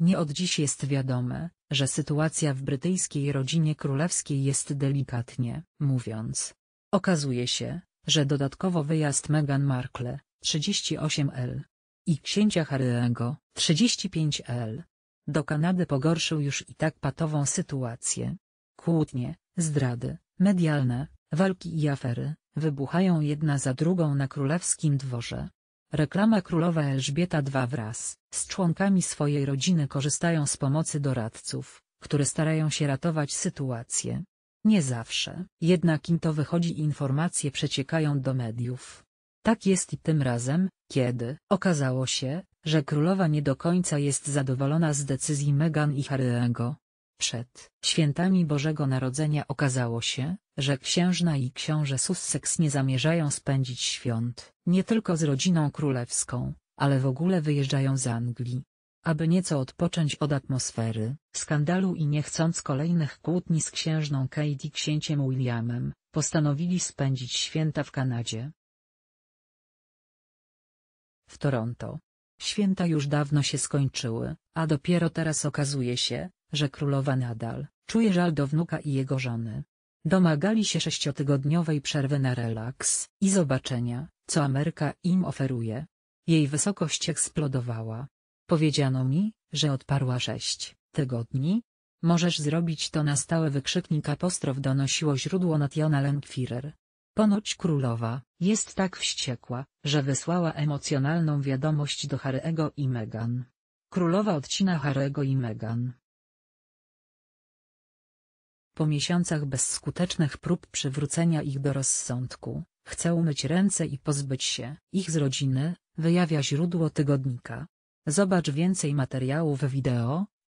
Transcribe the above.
Nie od dziś jest wiadome, że sytuacja w brytyjskiej rodzinie królewskiej jest delikatnie mówiąc. Okazuje się, że dodatkowo wyjazd Meghan Markle, 38L i księcia Harry'ego, 35L do Kanady pogorszył już i tak patową sytuację. Kłótnie, zdrady, medialne, walki i afery wybuchają jedna za drugą na królewskim dworze. Reklama królowa Elżbieta II wraz z członkami swojej rodziny korzystają z pomocy doradców, które starają się ratować sytuację. Nie zawsze, jednak im to wychodzi informacje przeciekają do mediów. Tak jest i tym razem, kiedy okazało się, że królowa nie do końca jest zadowolona z decyzji Meghan i Harry'ego, przed świętami Bożego Narodzenia okazało się, że księżna i książę Sussex nie zamierzają spędzić świąt, nie tylko z rodziną królewską, ale w ogóle wyjeżdżają z Anglii. Aby nieco odpocząć od atmosfery, skandalu i nie chcąc kolejnych kłótni z księżną Kate i księciem Williamem, postanowili spędzić święta w Kanadzie. W Toronto. Święta już dawno się skończyły, a dopiero teraz okazuje się, że królowa nadal czuje żal do wnuka i jego żony. Domagali się sześciotygodniowej przerwy na relaks i zobaczenia, co Ameryka im oferuje. Jej wysokość eksplodowała. Powiedziano mi, że odparła sześć tygodni. Możesz zrobić to na stałe wykrzyknik apostrof donosiło źródło National Enquirer. Ponoć królowa jest tak wściekła, że wysłała emocjonalną wiadomość do Harego i Meghan. Królowa odcina Harego i Meghan. Po miesiącach bezskutecznych prób przywrócenia ich do rozsądku, chce umyć ręce i pozbyć się ich z rodziny, wyjawia źródło tygodnika. Zobacz więcej materiałów wideo,